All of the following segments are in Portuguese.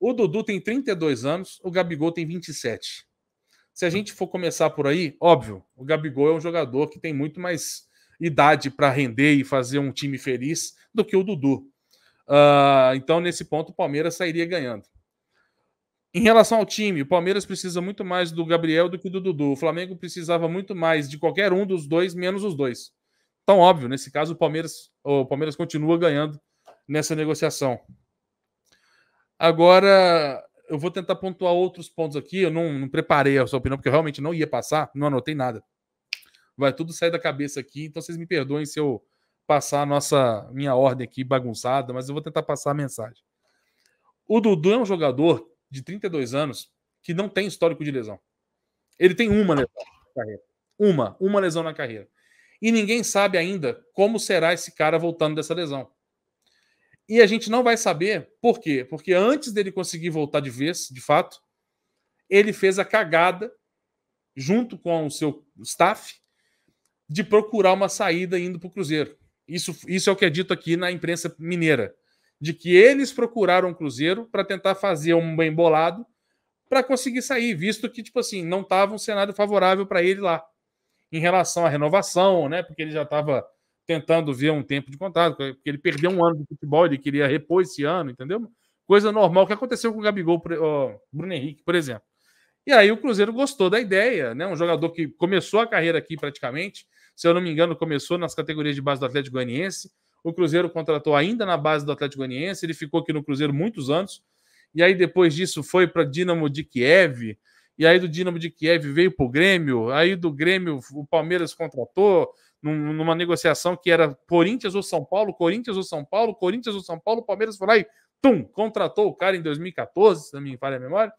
O Dudu tem 32 anos, o Gabigol tem 27. Se a gente for começar por aí, óbvio, o Gabigol é um jogador que tem muito mais idade para render e fazer um time feliz do que o Dudu. Uh, então, nesse ponto, o Palmeiras sairia ganhando. Em relação ao time, o Palmeiras precisa muito mais do Gabriel do que do Dudu. O Flamengo precisava muito mais de qualquer um dos dois, menos os dois. Então, óbvio, nesse caso, o Palmeiras, o Palmeiras continua ganhando nessa negociação. Agora, eu vou tentar pontuar outros pontos aqui. Eu não, não preparei a sua opinião, porque eu realmente não ia passar, não anotei nada. Vai tudo sair da cabeça aqui, então vocês me perdoem se eu passar a nossa minha ordem aqui bagunçada, mas eu vou tentar passar a mensagem. O Dudu é um jogador de 32 anos que não tem histórico de lesão. Ele tem uma lesão na carreira. Uma, uma lesão na carreira. E ninguém sabe ainda como será esse cara voltando dessa lesão. E a gente não vai saber por quê. Porque antes dele conseguir voltar de vez, de fato, ele fez a cagada, junto com o seu staff, de procurar uma saída indo para o Cruzeiro. Isso, isso é o que é dito aqui na imprensa mineira. De que eles procuraram o Cruzeiro para tentar fazer um bem bolado para conseguir sair, visto que, tipo assim, não estava um cenário favorável para ele lá. Em relação à renovação, né? Porque ele já estava tentando ver um tempo de contrato, porque ele perdeu um ano de futebol, ele queria repor esse ano, entendeu? Coisa normal que aconteceu com o Gabigol, o Bruno Henrique, por exemplo. E aí o Cruzeiro gostou da ideia, né? Um jogador que começou a carreira aqui praticamente, se eu não me engano, começou nas categorias de base do Atlético Goianiense. O Cruzeiro contratou ainda na base do Atlético Goianiense, ele ficou aqui no Cruzeiro muitos anos. E aí depois disso foi para Dinamo de Kiev, e aí do Dinamo de Kiev veio para o Grêmio, aí do Grêmio o Palmeiras contratou numa negociação que era Corinthians ou São Paulo, Corinthians ou São Paulo, Corinthians ou São Paulo, o Palmeiras foi lá e tum, contratou o cara em 2014, se não me falha a memória.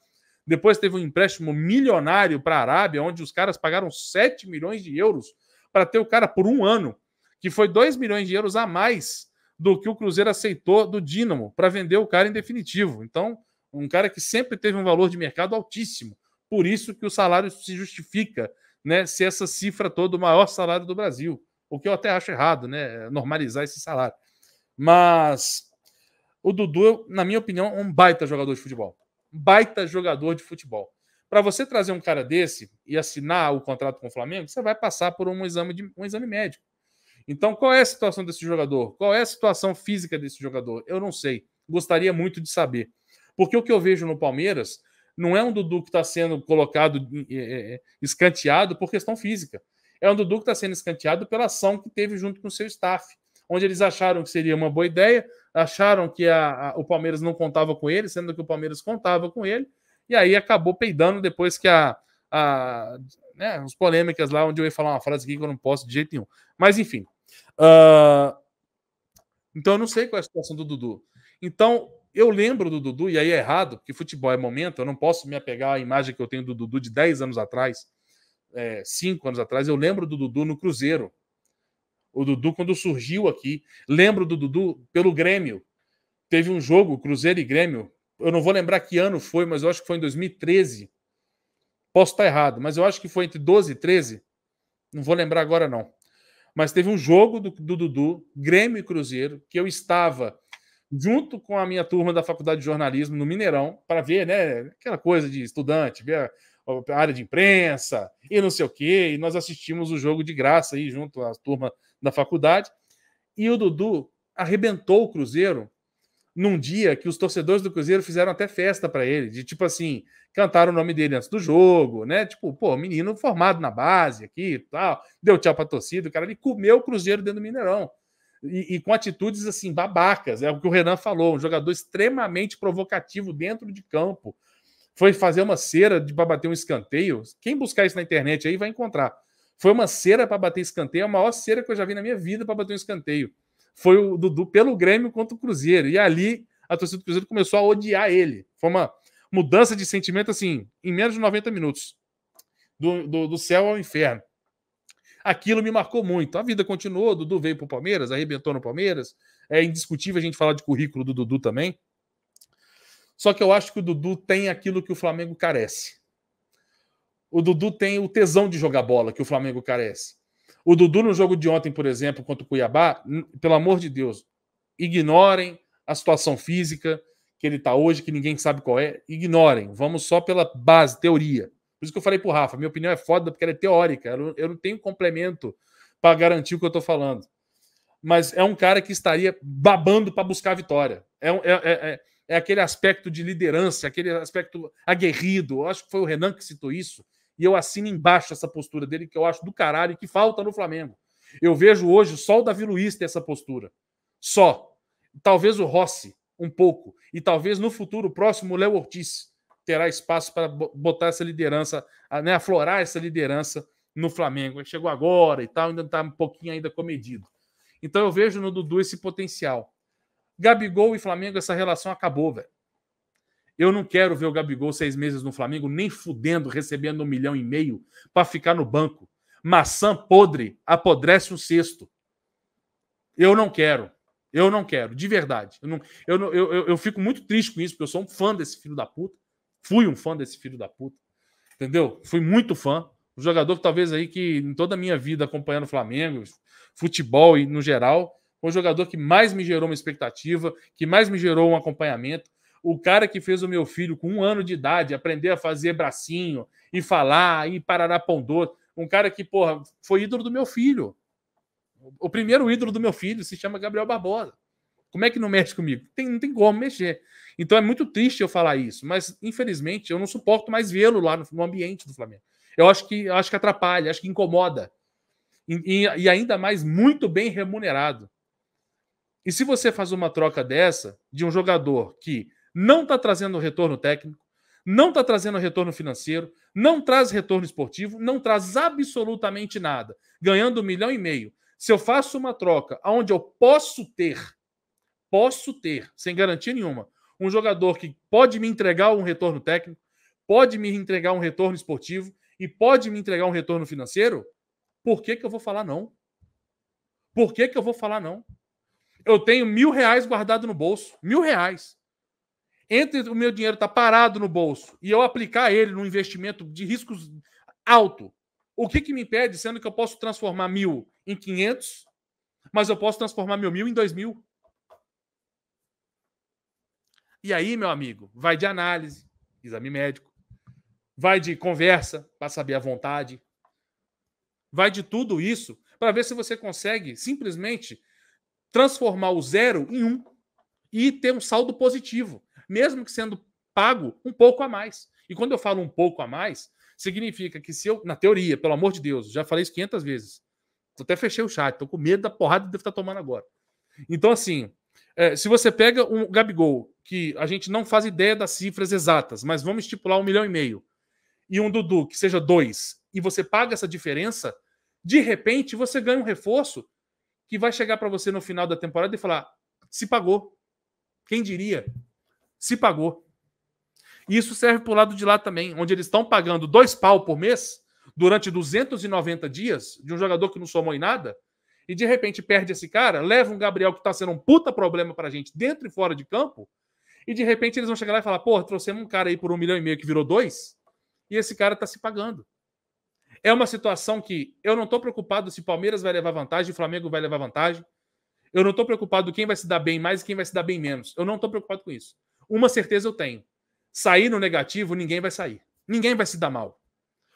Depois teve um empréstimo milionário para a Arábia, onde os caras pagaram 7 milhões de euros para ter o cara por um ano, que foi 2 milhões de euros a mais do que o Cruzeiro aceitou do Dinamo para vender o cara em definitivo. Então, um cara que sempre teve um valor de mercado altíssimo. Por isso que o salário se justifica, né? Se essa cifra toda, o maior salário do Brasil. O que eu até acho errado, né? Normalizar esse salário. Mas o Dudu, na minha opinião, é um baita jogador de futebol. Baita jogador de futebol. Para você trazer um cara desse e assinar o contrato com o Flamengo, você vai passar por um exame, de, um exame médico. Então, qual é a situação desse jogador? Qual é a situação física desse jogador? Eu não sei. Gostaria muito de saber. Porque o que eu vejo no Palmeiras não é um Dudu que está sendo colocado, é, escanteado por questão física. É um Dudu que está sendo escanteado pela ação que teve junto com o seu staff, onde eles acharam que seria uma boa ideia, acharam que a, a, o Palmeiras não contava com ele, sendo que o Palmeiras contava com ele, e aí acabou peidando depois que a. a né, uns polêmicas lá, onde eu ia falar uma frase aqui que eu não posso de jeito nenhum. Mas enfim. Uh... Então eu não sei qual é a situação do Dudu. Então, eu lembro do Dudu, e aí é errado, porque futebol é momento, eu não posso me apegar à imagem que eu tenho do Dudu de 10 anos atrás, 5 é, anos atrás. Eu lembro do Dudu no Cruzeiro. O Dudu, quando surgiu aqui, lembro do Dudu pelo Grêmio. Teve um jogo, Cruzeiro e Grêmio. Eu não vou lembrar que ano foi, mas eu acho que foi em 2013. Posso estar errado, mas eu acho que foi entre 12 e 13. Não vou lembrar agora, não. Mas teve um jogo do, do Dudu, Grêmio e Cruzeiro, que eu estava junto com a minha turma da Faculdade de Jornalismo no Mineirão, para ver, né, aquela coisa de estudante, ver a, área de imprensa e não sei o quê. E nós assistimos o jogo de graça aí junto à turma da faculdade. E o Dudu arrebentou o Cruzeiro num dia que os torcedores do Cruzeiro fizeram até festa para ele, de tipo assim, cantaram o nome dele antes do jogo, né? Tipo, pô, menino formado na base aqui, tal, deu tchau para torcida, o cara ele comeu o Cruzeiro dentro do Mineirão e, e, com atitudes assim babacas. É o que o Renan falou, um jogador extremamente provocativo dentro de campo. Foi fazer uma cera para bater um escanteio. Quem buscar isso na internet aí vai encontrar. Foi uma cera para bater escanteio, a maior cera que eu já vi na minha vida para bater um escanteio. Foi o Dudu pelo Grêmio contra o Cruzeiro. E ali a torcida do Cruzeiro começou a odiar ele. Foi uma mudança de sentimento assim, em menos de 90 minutos. Do, do, do céu ao inferno aquilo me marcou muito. A vida continuou, Dudu veio para o Palmeiras, arrebentou no Palmeiras. É indiscutível a gente falar de currículo do Dudu também. Só que eu acho que o Dudu tem aquilo que o Flamengo carece. O Dudu tem o tesão de jogar bola que o Flamengo carece. O Dudu no jogo de ontem, por exemplo, contra o Cuiabá, pelo amor de Deus, ignorem a situação física que ele está hoje, que ninguém sabe qual é, ignorem. Vamos só pela base, teoria. Por isso que eu falei pro Rafa, minha opinião é foda porque ela é teórica, eu não tenho complemento para garantir o que eu estou falando. Mas é um cara que estaria babando para buscar a vitória. É, é, é, é, é, aquele aspecto de liderança, aquele aspecto aguerrido. Eu acho que foi o Renan que citou isso. E eu assino embaixo essa postura dele, que eu acho do caralho, que falta no Flamengo. Eu vejo hoje só o Davi Luiz ter essa postura. Só. Talvez o Rossi, um pouco. E talvez no futuro próximo o Léo Ortiz terá espaço para botar essa liderança, ah, né, aflorar essa liderança no Flamengo. Ele chegou agora e tal, ainda está um pouquinho ainda comedido. Então eu vejo no Dudu esse potencial. Gabigol e Flamengo, essa relação acabou, velho. Eu não quero ver o Gabigol seis meses no Flamengo, nem fudendo, recebendo um milhão e meio para ficar no banco. Maçã podre apodrece um cesto. Eu não quero. Eu não quero, de verdade. Eu, não, eu, eu, eu, eu fico muito triste com isso, porque eu sou um fã desse filho da puta. Fui um fã desse filho da puta. Entendeu? Fui muito fã. Um jogador que talvez aí que em toda a minha vida acompanhando o Flamengo, futebol e no geral, foi o jogador que mais me gerou uma expectativa, que mais me gerou um acompanhamento. O cara que fez o meu filho com um ano de idade aprender a fazer bracinho e falar e parar a pondor. Um cara que, porra, foi ídolo do meu filho. O primeiro ídolo do meu filho se chama Gabriel Barbosa. Como é que não mexe comigo? Tem, não tem como mexer. Então é muito triste eu falar isso, mas infelizmente eu não suporto mais vê-lo lá no, no, ambiente do Flamengo. Eu acho que eu acho que atrapalha, acho que incomoda. E, e, e ainda mais muito bem remunerado. E se você faz uma troca dessa de um jogador que não está trazendo retorno técnico, não está trazendo retorno financeiro, não traz retorno esportivo, não traz absolutamente nada, ganhando um milhão e meio. Se eu faço uma troca onde eu posso ter posso ter, sem garantia nenhuma, um jogador que pode me entregar um retorno técnico, pode me entregar um retorno esportivo e pode me entregar um retorno financeiro, por que, que eu vou falar não? Por que, que eu vou falar não? Eu tenho mil reais guardado no bolso, mil reais. Entre o meu dinheiro estar tá parado no bolso e eu aplicar ele num investimento de riscos alto, o que, que me impede, sendo que eu posso transformar mil em 500, mas eu posso transformar meu mil em dois mil? E aí, meu amigo, vai de análise, exame médico, vai de conversa para saber a vontade, vai de tudo isso para ver se você consegue simplesmente transformar o zero em um e ter um saldo positivo, mesmo que sendo pago um pouco a mais. E quando eu falo um pouco a mais, significa que se eu, na teoria, pelo amor de Deus, já falei isso 500 vezes, até fechei o chat, tô com medo da porrada que devo estar tá tomando agora. Então, assim, é, se você pega um Gabigol, que a gente não faz ideia das cifras exatas, mas vamos estipular um milhão e meio, e um Dudu que seja dois, e você paga essa diferença, de repente você ganha um reforço que vai chegar para você no final da temporada e falar: se pagou. Quem diria? Se pagou. E isso serve para o lado de lá também, onde eles estão pagando dois pau por mês durante 290 dias de um jogador que não somou em nada e de repente perde esse cara, leva um Gabriel que está sendo um puta problema para a gente dentro e fora de campo, e de repente eles vão chegar lá e falar: pô, trouxemos um cara aí por um milhão e meio que virou dois, e esse cara está se pagando. É uma situação que eu não estou preocupado se Palmeiras vai levar vantagem, Flamengo vai levar vantagem. Eu não estou preocupado quem vai se dar bem mais e quem vai se dar bem menos. Eu não estou preocupado com isso. Uma certeza eu tenho: sair no negativo, ninguém vai sair. Ninguém vai se dar mal.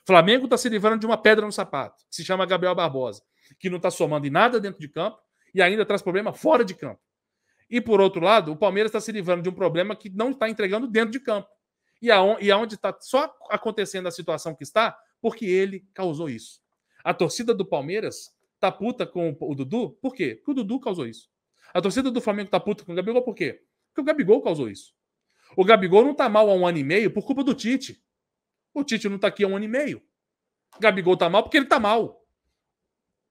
Flamengo está se livrando de uma pedra no sapato, que se chama Gabriel Barbosa que não está somando em nada dentro de campo e ainda traz problema fora de campo. E por outro lado, o Palmeiras está se livrando de um problema que não está entregando dentro de campo. E aonde está só acontecendo a situação que está, porque ele causou isso. A torcida do Palmeiras tá puta com o Dudu, por quê? Porque o Dudu causou isso. A torcida do Flamengo tá puta com o Gabigol, por quê? Porque o Gabigol causou isso. O Gabigol não tá mal há um ano e meio por culpa do Tite. O Tite não tá aqui há um ano e meio. O Gabigol tá mal porque ele tá mal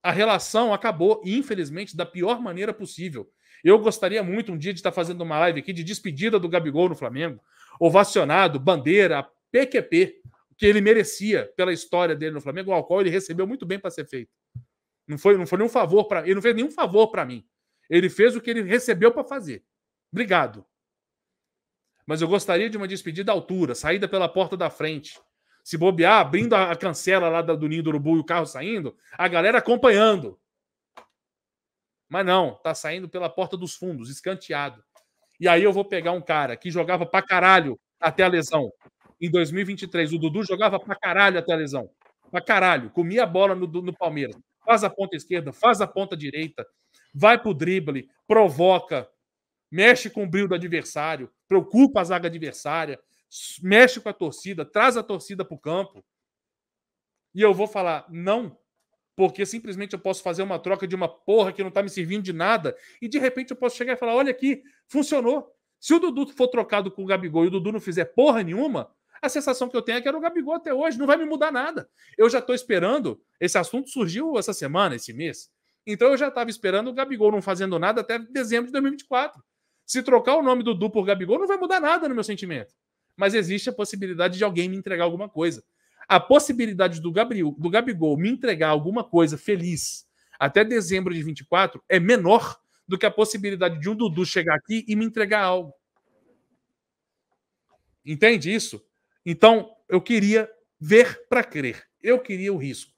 a relação acabou, infelizmente, da pior maneira possível. Eu gostaria muito um dia de estar fazendo uma live aqui de despedida do Gabigol no Flamengo, ovacionado, bandeira, PQP, que ele merecia pela história dele no Flamengo, ao qual ele recebeu muito bem para ser feito. Não foi, não foi nenhum favor para ele não fez nenhum favor para mim. Ele fez o que ele recebeu para fazer. Obrigado. Mas eu gostaria de uma despedida à altura, saída pela porta da frente, se bobear, abrindo a cancela lá do ninho do urubu e o carro saindo, a galera acompanhando. Mas não, tá saindo pela porta dos fundos, escanteado. E aí eu vou pegar um cara que jogava pra caralho até a lesão. Em 2023, o Dudu jogava pra caralho até a lesão. Pra caralho. Comia a bola no, no Palmeiras. Faz a ponta esquerda, faz a ponta direita, vai pro drible, provoca, mexe com o brilho do adversário, preocupa a zaga adversária, mexe com a torcida, traz a torcida para o campo. E eu vou falar não, porque simplesmente eu posso fazer uma troca de uma porra que não está me servindo de nada, e de repente eu posso chegar e falar: olha aqui, funcionou. Se o Dudu for trocado com o Gabigol e o Dudu não fizer porra nenhuma, a sensação que eu tenho é que era o Gabigol até hoje, não vai me mudar nada. Eu já estou esperando, esse assunto surgiu essa semana, esse mês. Então eu já estava esperando o Gabigol não fazendo nada até dezembro de 2024. Se trocar o nome do Dudu por Gabigol, não vai mudar nada no meu sentimento mas existe a possibilidade de alguém me entregar alguma coisa. A possibilidade do Gabriel, do Gabigol me entregar alguma coisa feliz até dezembro de 24 é menor do que a possibilidade de um Dudu chegar aqui e me entregar algo. Entende isso? Então, eu queria ver para crer. Eu queria o risco.